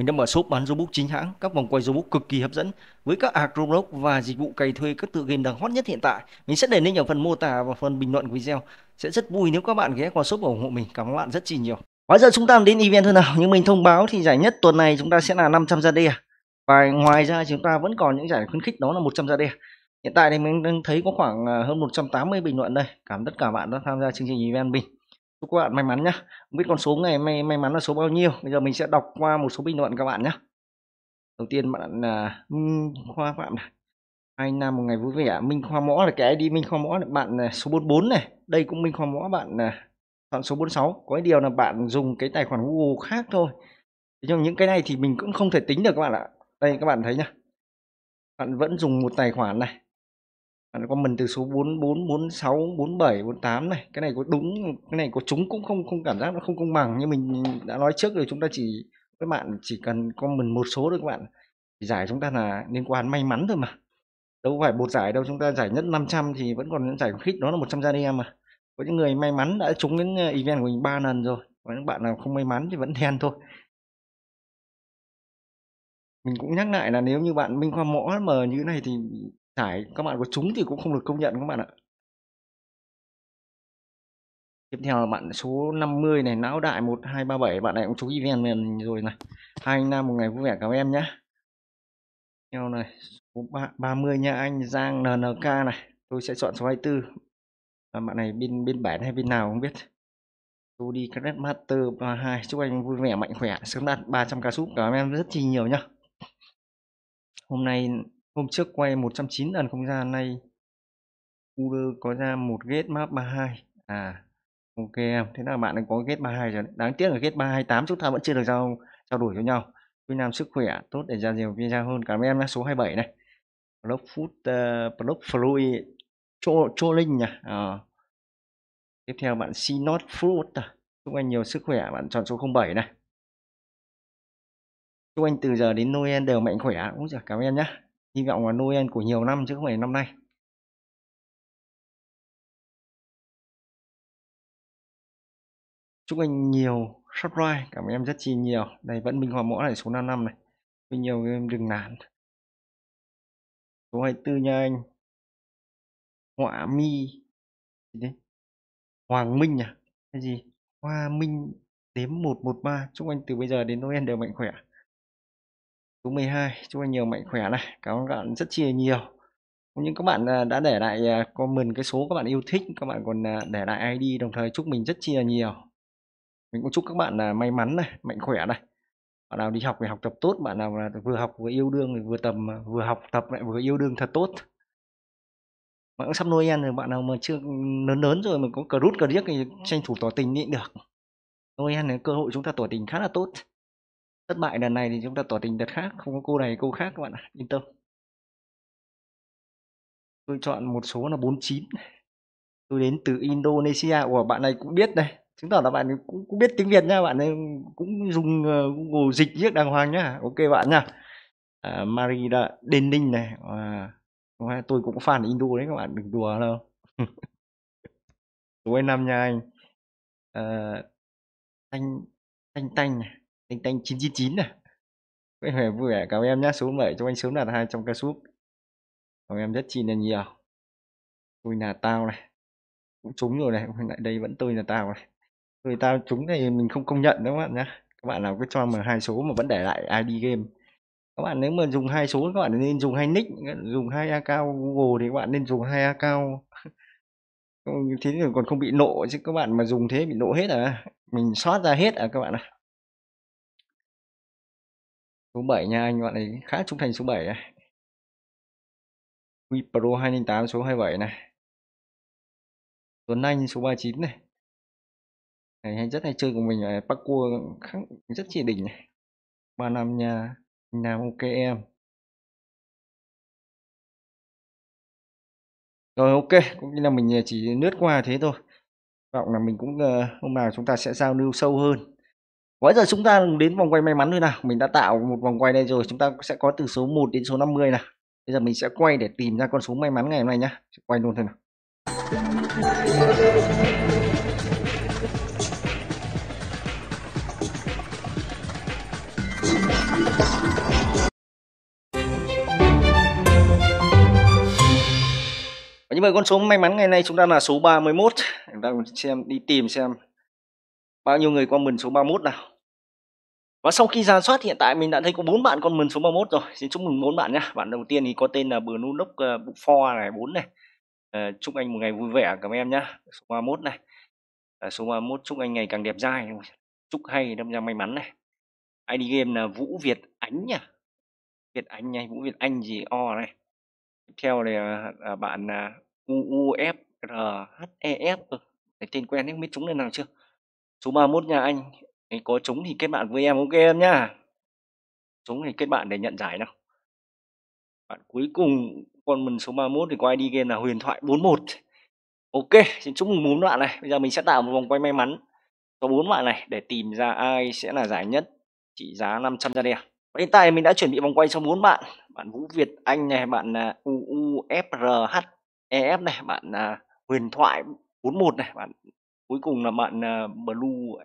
Mình đang mở shop bán robot chính hãng, các vòng quay robot cực kỳ hấp dẫn với các ạc robot và dịch vụ cày thuê các tựa game đang hot nhất hiện tại. Mình sẽ để link ở phần mô tả và phần bình luận của video. Sẽ rất vui nếu các bạn ghé qua shop ủng hộ mình. Cảm ơn các bạn rất chi nhiều. Bây giờ chúng ta đến event thôi nào. nhưng mình thông báo thì giải nhất tuần này chúng ta sẽ là 500 ra đê. Và ngoài ra chúng ta vẫn còn những giải khuyến khích đó là 100 ra đê. Hiện tại thì mình đang thấy có khoảng à, hơn 180 bình luận đây. Cảm ơn tất cả bạn đã tham gia chương trình event mình chúc các bạn may mắn nhé không biết con số ngày may may mắn là số bao nhiêu bây giờ mình sẽ đọc qua một số bình luận các bạn nhé đầu tiên bạn là minh khoa phạm này hai năm một ngày vui vẻ minh khoa mõ là cái đi minh khoa mõ này. bạn này, số 44 này đây cũng minh khoa mõ bạn chọn à, bạn số 46 có cái điều là bạn dùng cái tài khoản google khác thôi thế nhưng những cái này thì mình cũng không thể tính được các bạn ạ đây các bạn thấy nhá bạn vẫn dùng một tài khoản này nó mình từ số 44, 46, 47, 48 này cái này có đúng cái này có chúng cũng không không cảm giác nó không công bằng như mình đã nói trước rồi chúng ta chỉ các bạn chỉ cần comment một số được các bạn giải chúng ta là liên quan may mắn thôi mà đâu phải một giải đâu chúng ta giải nhất 500 thì vẫn còn những giải khích đó là 100 gia đình mà có những người may mắn đã trúng đến ờ, event của mình ba lần rồi còn những bạn nào không may mắn thì vẫn đen thôi mình cũng nhắc lại là nếu như bạn minh khoa mõ mà như thế này thì giải các bạn có trúng thì cũng không được công nhận các bạn ạ tiếp theo là bạn số 50 này não đại 1237 bạn này cũng chú ý event mình rồi này hai anh nam một ngày vui vẻ cảm em nhé theo này số 30 nha anh Giang NNK này tôi sẽ chọn số 24 à, bạn này bên bên bản hay bên nào không biết tôi đi các master 32 chúc anh vui vẻ mạnh khỏe sớm đạt 300 ca súp cảm ơn em rất chi nhiều nhá hôm nay Hôm trước quay 109 lần không gian nay Uber có ra một gate map 32. À ok em, thế là bạn có gate 32 rồi. Đấy. Đáng tiếc là gate 328 chúng ta vẫn chưa được giao trao đổi với nhau. Quy Nam sức khỏe tốt để ra nhiều video hơn. Cảm ơn em nhé, số 27 này. Block Food uh, Block Floy Cho Cho Linh nhỉ. À. Tiếp theo bạn Sinot not à. Chúc anh nhiều sức khỏe, bạn chọn số 07 này. Chúc anh từ giờ đến Noel đều mạnh khỏe. Úi giời, cảm ơn em nhé hy vọng là noel của nhiều năm chứ không phải năm nay chúc anh nhiều subscribe cảm ơn em rất chi nhiều đây vẫn minh hòa mỗi này số 55 này Mình nhiều em đừng nản số 24 nha anh họa mi gì đấy hoàng minh à cái gì hoa minh đếm 113 chúc anh từ bây giờ đến noel đều mạnh khỏe Tú 12 chúc anh nhiều mạnh khỏe này cảm ơn các bạn rất chia nhiều nhưng các bạn à, đã để lại à, comment cái số các bạn yêu thích các bạn còn à, để lại ID đồng thời chúc mình rất chia nhiều mình cũng chúc các bạn là may mắn này mạnh khỏe này bạn nào đi học thì học tập tốt bạn nào là vừa học vừa yêu đương thì vừa tầm vừa học tập lại vừa yêu đương thật tốt bạn cũng sắp Noel rồi bạn nào mà chưa ừ, lớn lớn rồi mà có cờ rút cờ điếc thì tranh thủ tỏ tình nhịn được nuôi Noel là cơ hội chúng ta tỏ tình khá là tốt thất bại lần này thì chúng ta tỏ tình đợt khác không có cô này cô khác các bạn ạ yên tâm tôi chọn một số là 49 tôi đến từ Indonesia của bạn này cũng biết đây chứng tỏ là bạn cũng, cũng biết tiếng Việt nha bạn ấy cũng dùng ờ, Google dịch rất đàng hoàng nhá ok bạn nha à, Maria Đền Ninh này à, tôi cũng fan Indo đấy các bạn đừng đùa đâu tối năm nha anh à, ờ, anh thanh tanh này anh tanh 999 này Quay về vui vẻ cảm ơn em nhé, số 7 cho anh sớm đạt 200 ca súp cảm em rất chi là nhiều tôi là tao này cũng trúng rồi này lại đây vẫn tôi là tao này người tao trúng thì mình không công nhận đúng không bạn nhá các bạn nào cứ cho mà hai số mà vẫn để lại ID game các bạn nếu mà dùng hai số các bạn nên dùng hai nick dùng hai account Google thì các bạn nên dùng hai account thế còn không bị nộ chứ các bạn mà dùng thế bị nộ hết à mình sót ra hết à các bạn à Số 7 nha anh bạn này khá trung thành số 7 này. Huy Pro 208 số 27 này. Tuấn Anh số 39 này. Này hay rất hay chơi của mình này, Park cua rất chỉ đỉnh này. ba năm nha, anh Nam ok em. Rồi ok, cũng như là mình à, chỉ nướt qua thế thôi. Vọng là mình cũng ờ, hôm nào chúng ta sẽ giao lưu sâu hơn. Gói giờ chúng ta đến vòng quay may mắn thôi nào. Mình đã tạo một vòng quay đây rồi. Chúng ta sẽ có từ số 1 đến số 50 nào. Bây giờ mình sẽ quay để tìm ra con số may mắn ngày hôm nay nhá. Quay luôn thôi nào. Và như vậy con số may mắn ngày nay chúng ta là số 31. Chúng ta xem đi tìm xem bao nhiêu người con mừng số 31 nào và sau khi ra soát hiện tại mình đã thấy có bốn bạn con mừng số 31 rồi xin chúc mừng bốn bạn nhá bạn đầu tiên thì có tên là Blue Nook Bụ Pho này 4 này à, chúc anh một ngày vui vẻ cảm em nhá số 31 này à, số 31 chúc anh ngày càng đẹp dai chúc hay đâm ra may mắn này ID game là Vũ Việt Ánh nhỉ Việt Anh nha Vũ Việt Anh gì o này tiếp theo là ờ, bạn à, UUFRHEF e ừ, cái tên quen đấy không biết chúng lên nào chưa Số mốt nhà anh Đấy, Có trúng thì kết bạn với em ok em nhá Trúng thì kết bạn để nhận giải nào Bạn cuối cùng Con mình số 31 thì quay ID game là huyền thoại 41 Ok xin chúc mừng bốn bạn này Bây giờ mình sẽ tạo một vòng quay may mắn Có bốn bạn này để tìm ra ai sẽ là giải nhất Trị giá 500 ra đèo à. Hiện tại mình đã chuẩn bị vòng quay cho bốn bạn Bạn Vũ Việt Anh này Bạn à, UUFRH EF này Bạn à, Huyền Thoại 41 này Bạn cuối cùng là bạn à, blue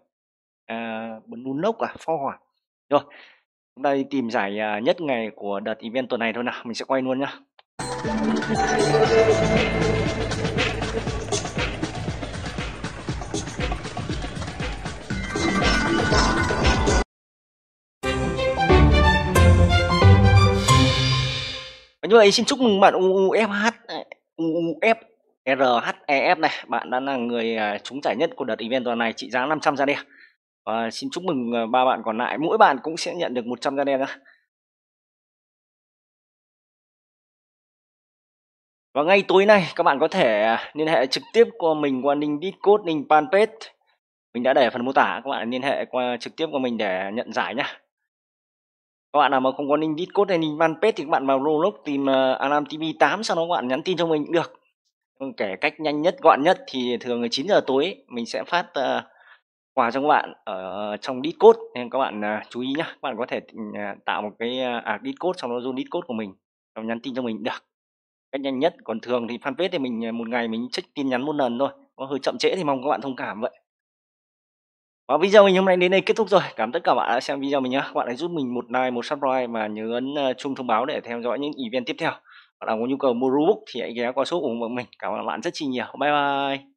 à, blue nốc à phó hỏi à? rồi chúng ta đi tìm giải nhất ngày của đợt event tuần này thôi nào mình sẽ quay luôn nhá Và như vậy xin chúc mừng bạn UFH UFH RHEF này bạn đã là người à, trúng giải nhất của đợt event tuần này trị giá 500 trăm đen và xin chúc mừng à, ba bạn còn lại mỗi bạn cũng sẽ nhận được 100 trăm đen nữa. Và ngay tối nay các bạn có thể à, liên hệ trực tiếp qua mình qua Ninh Discord, Ninh Fanpage. Mình đã để phần mô tả các bạn liên hệ qua trực tiếp qua mình để nhận giải nhé. Các bạn nào mà không có Ninh Discord hay Ninh Fanpage thì các bạn vào Roblox tìm Alarm TV 8 sau đó các bạn nhắn tin cho mình cũng được kể cách nhanh nhất gọn nhất thì thường 9 giờ tối mình sẽ phát uh, quà cho các bạn ở trong Discord nên các bạn uh, chú ý nhá các bạn có thể uh, tạo một cái uh, à, Discord xong đó dùng Discord của mình xong nhắn tin cho mình được cách nhanh nhất còn thường thì fanpage thì mình một ngày mình check tin nhắn một lần thôi có hơi chậm trễ thì mong các bạn thông cảm vậy và video mình hôm nay đến đây kết thúc rồi cảm ơn tất cả bạn đã xem video mình nhá các bạn hãy giúp mình một like một subscribe và nhớ ấn ờ, chung thông báo để theo dõi những event tiếp theo bạn nào có nhu cầu mua Robux thì hãy ghé qua số ủng hộ mình cảm ơn bạn rất chi nhiều bye bye